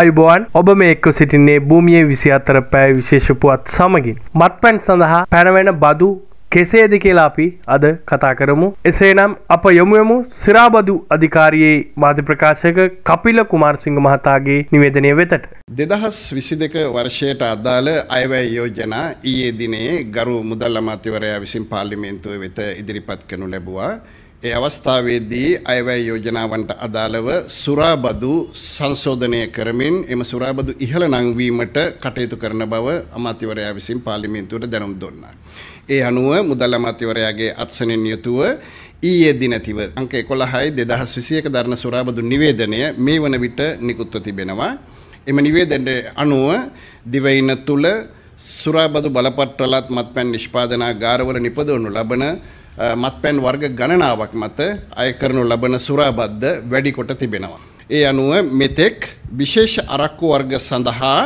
අයිබෝන් ඔබ මේ එක්ක සිටින්නේ භූමිය විසි අතර පැෑ විශේෂපුවත් සමගින්. මත් පැන් සඳහා පැනවෙන බදු කෙසේද කියලා අපි අද කතා කරමු. එසේනම් අප යොමුයමු සිරාබදු අධිකාරයේ මාධ්‍ය ප්‍රකාශක කපිල කුමාර්සිංහ මහතාගේ නිවේදනය වෙතට. දෙදහස් විසි දෙක වර්ෂයට අදාළ අයවැය යෝජනා ඊයේ දිනේ ගරු මුදල් අමාත්‍යවරයා විසින් පාර්ලිමේන්තුව වෙත ඉදිරිපත් කනු ලැබවා. ඒ අවස්ථාවේදී අයවැය යෝජනාවන්ට අදාළව සුරාබදු සංශෝධනය කරමින් එම සුරාබදු ඉහළ නංවීමට කටයුතු කරන බව අමාත්‍යවරයා විසින් පාර්ලිමේන්තුවට දැනුම් දුන්නා. ඒ අනුව මුදල් අමාත්‍යවරයාගේ අත්සනින් යුතුව ඊයේ දිනතිව අංක 11යි 2021 දරන සුරාබදු නිවේදනය මේ වන විට නිකුත්ව තිබෙනවා. එම නිවේදනයේ අනුව දිවයින තුල සුරාබදු බලපත්‍රලත් මත්පැන් නිෂ්පාදනාගාරවල නිපදවනු ලබන මත්පැන් වර්ග ගණනාවක් මත අය කරනු ලබන සුරාබද්ධ වැඩිකොට තිබෙනවා. ඒ අනුව මෙතෙක් විශේෂ අරක්කු වර්ග සඳහා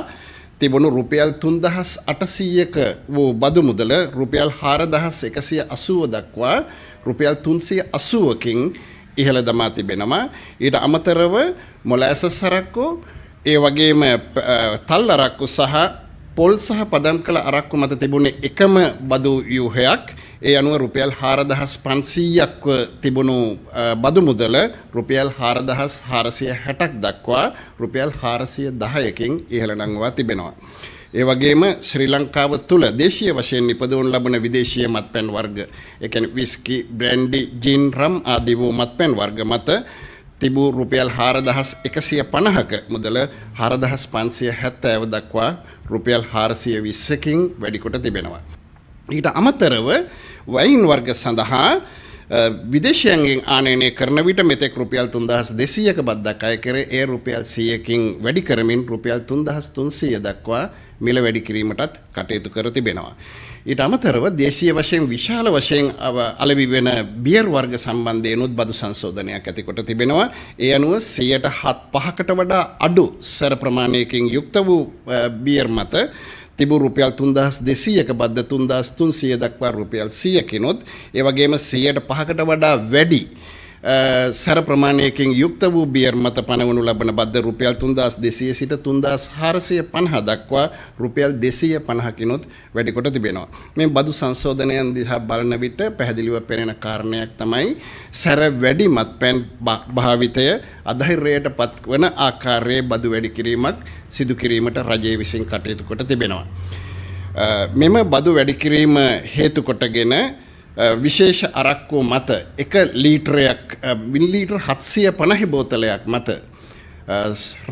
තිබුණු රුපියල් තුන්දහස් අටසීයක වූ බදු මුදල රුපියල් හාරදහස් එකසිය අසුව දක්වා රුපියල් තුන්සිය අසුවකින් ඉහළ දමා තිබෙනවා. ඊට අමතරව මොලඇස සරක්කෝ ඒ වගේම තල්ලරක්කු සහ පොල් සහ පදම් කළ අරක්කු මත තිබුණේ එකම බදු යූහයක් ඒ අනුව රුපියල් හාරදහස් පන්සීයක් තිබුණු බදු මුදල රුපියල් හාරදහස් හාරසිය හැටක් දක්වා රුපියල් හාරසිය දහයකින් ඉහළ නංවා තිබෙනවා. ඒ වගේම ශ්‍රී ලංකාව තුළ දේශීය වශයෙන් නිපදවුන් ලබන විදේශීය මත්පැන් වර්ග එකන විස්කි බ්‍රැන්ඩි ජින් රම් ආදී වූ මත්පැන් වර්ග මත තිබූ රුපියල් හාරදහස් එකසිය පණහක මුදල හරදහස් පන්සිය හැත්ත ඇව දක්වා රුපියල් හාරසිය විස්සකින් වැඩිකොට තිබෙනවා. ඊට අමතරව වයින් වර්ග සඳහා Uh, විදේශයන්ගෙන් ආනයනය කරන විට මෙතෙක් රුපියල් තුන්දහස් දෙසීයක බද්දක් අය කරේ ඒ රුපියල් සීයකින් වැඩි කරමින් රුපියල් තුන්දහස් තුන්සීය දක්වා මිල වැඩි කිරීමටත් කටයුතු කර තිබෙනවා. ඊට අමතරව දේශීය වශයෙන් විශාල වශයෙන් අලවි වෙන බියර් වර්ග සම්බන්ධයනුත් බදු සංශෝධනයක් ඇතිකොට තිබෙනවා. ඒ අනුව සියයට හත් පහකට වඩා අඩු සැර ප්‍රමාණයකින් යුක්ත වූ uh, බියර් මත තිබු රුපියල් තුන්දහස් දෙසීයක බද්ධ තුන්දහස් තුන් සිය දක්වා රුපියල් සියකිනොත් ඒවගේම සියයට පහකට වඩා වැඩි සැර ප්‍රමාණයකින් යුක්ත වූ බියර් මත පණවනු ලබන බද්ධ රුපියල් තුන්දස් දෙසිය සිට තුන්දස් හාරසය පණහ දක්වා රුපියල් දෙසය පණහකිනුත් වැඩිකොට තිබෙනවා. මේ බදු සංශෝධනයන් දිහා බලන විට පැහැදිලිව පෙනෙන කාරණයක් තමයි සැර වැඩි මත්පැන් භාවිතය අධෛර්යයට පත්වන ආකාරයේ බදු වැඩි කිරීමක් සිදු කිරීමට රජය විසින් කටයුතු කොට තිබෙනවා. මෙම බදු වැඩිකිරීම හේතු කොටගෙන විශේෂ අරක්කෝ මත එක ලීටරයක් බිල්ලීටර් හත්සිය පණහි බෝතලයක් මත.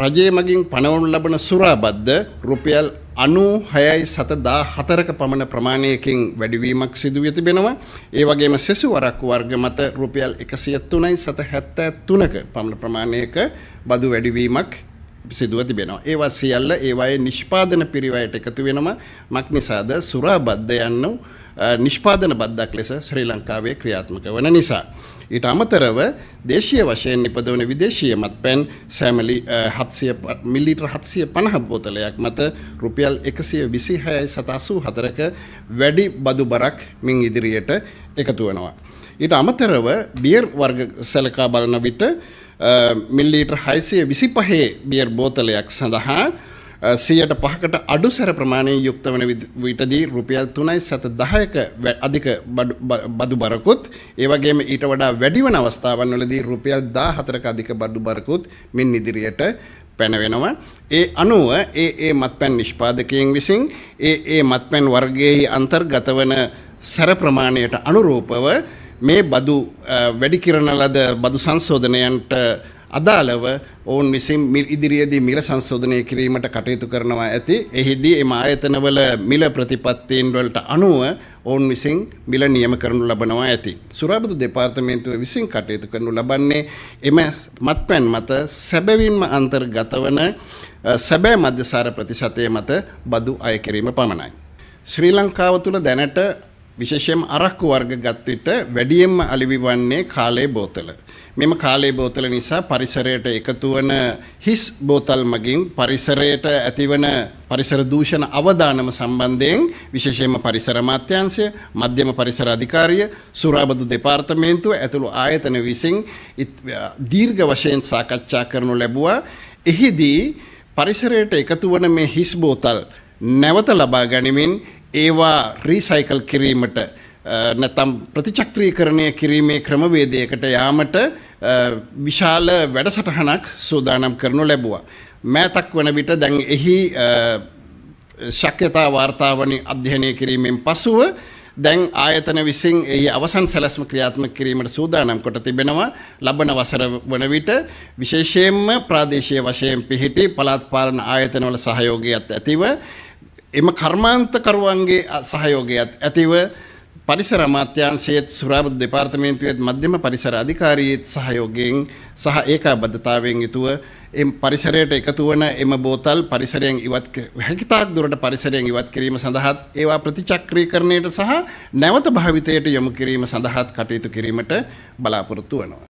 රජය මගින් පනවනු ලබන සුරාබද්ද රුපියල් අනූ හයයි සතදා හතරක පමණ ප්‍රමාණයකින් වැඩිවීමක් සිදුව තිබෙනවා. ඒ වගේම සෙසු වරක්කු වර්ග මත රුපියල් එකසිය තුනයි සත හැත්තෑ තුනක පමණ ප්‍රමාණයක බදු වැඩිවීමක් සිදුව තිබෙනවා. ඒවා සියල්ල ඒවායේ නිෂ්පාදන පිරිවයට එකතු වෙනම මක් නිසාද සුරාබද්ධ යන්නු නිෂ්පාදන බද්දක් ලෙස ශ්‍රී ලංකාවේ ක්‍රියාත්මක වන නිසා. ඊට අමතරව දේශය වශයෙන් නිපදවන විදේශීය මත්පැන් සෑමලි හත්සිය මිල්ලිට හත්සිය පණහ බෝතලයක් මත රුපියල් එකසිය විසි හයයි සතසූ හතරක වැඩි බදු බරක් මින් ඉදිරියට එකතු වෙනවා. ඊට අමතරව බියර් වර්ග සැලකා බලන විට මිල්ලීට හයිසිය විසි පහේ බියර් බෝතලයක් සඳහා සියයට පහකට අඩු සැර ප්‍රමාණය යුක්ත වන විටදී රුපියල් තුනයි සත දහයක අධික බදු බරකුත් ඒවගේම ඊට වඩා වැඩිවන අවස්ථාවන් වලදී රුපියල් දා හතරක අධික බඩු බරකුත් මින් ඉදිරියට පැනවෙනවා. ඒ අනුව ඒ ඒ මත්පැන් නිෂ්පාදකයෙන් විසින් ඒ ඒ මත්පැන් වර්ගයේ අන්තර්ගත වන සැර ප්‍රමාණයට අනුරූපව මේ බදු වැඩිකිරණ ලද බදු සංශෝධනයන්ට අදාළව ඔවුන් විසින් ඉදිරියේදී මිල සංශෝධනය කිරීමට කටයුතු කරනවා ඇති. එහිදී එම ආයතනවල මිල ප්‍රතිපත්තීන් වලට අනුව ඔවුන් විසින් මිල නියම කරනු ලබනවා ඇති. සුරාබුදු දෙපාර්තමේන්තුව විසින් කටයුතු කරනු ලබන්නේ එම මත්පැන් මත සැබවින්ම අන්තර්ගත වන සැබෑ මධ්‍යසාර ප්‍රතිශතය මත බදු අය කිරීම පමණයි. ශ්‍රී ලංකාව තුළ දැනට විශේෂයෙන් අරක්කු වර්ග ගත් විට වැඩියෙන්ම අලිවි වන්නේ කාලේ බෝතල. මෙම කාලේ බෝතල නිසා පරිසරයට එකතු වන හිස් බෝතල් මගින් පරිසරයට ඇතිවන පරිසර දූෂණ අවදානම සම්බන්ධයෙන් විශේෂයෙන්ම පරිසර අමාත්‍යාංශය, මධ්‍යම පරිසර අධිකාරිය, සුරාබදු දෙපාර්තමේන්තුව ඇතුළු ආයතන විසින් දීර්ඝ වශයෙන් සාකච්ඡා කරනු ලැබුවා. එහිදී පරිසරයට එකතු වන මේ හිස් බෝතල් නැවත ලබා ගනිමින් ඒවා රීසයිකල් කිරීමට නැතම් ප්‍රතිචක්‍රීකරණය කිරීමේ ක්‍රමවේදයකට යාමට විශාල වැඩසටහනක් සූදානම් කරනු ලැබුවා. මෑතක් වන විට දැන් එහි ශක්්‍යතා වාර්තාවනි අධ්‍යයනය කිරීමෙන් පසුව දැන් ආයතන විසින් ඒ අවසන් සැලැස්ම ක්‍රියාත්මක කිරීමට සූදානම් කොට තිබෙනවා ලබන වසර වන විට විශේෂයෙන්ම ප්‍රාදේශීය වශයෙන් පිහිටි පළාත් පාලන ආයතනවල සහයෝගයත් ඇතිව එම කර්මාන්තකරුවන්ගේ සහයෝගයත් ඇතිව පරිසර අමාත්‍යංශයේත් සුරාබුද්ධ දෙපාර්තමේන්තුවේත් මධ්‍යම පරිසර අධිකාරියේත් සහයෝගයෙන් සහ ඒකාබද්ධතාවයෙන් යුතුව එම් පරිසරයට එකතු වන එම බෝතල් පරිසරයෙන් ඉවත් හැකිතාක් දුරට පරිසරයෙන් ඉවත් කිරීම සඳහාත් ඒවා ප්‍රතිචක්‍රීකරණයට සහ නැවත භාවිතයට යොමු කිරීම සඳහාත් කටයුතු කිරීමට බලාපොරොත්තු වෙනවා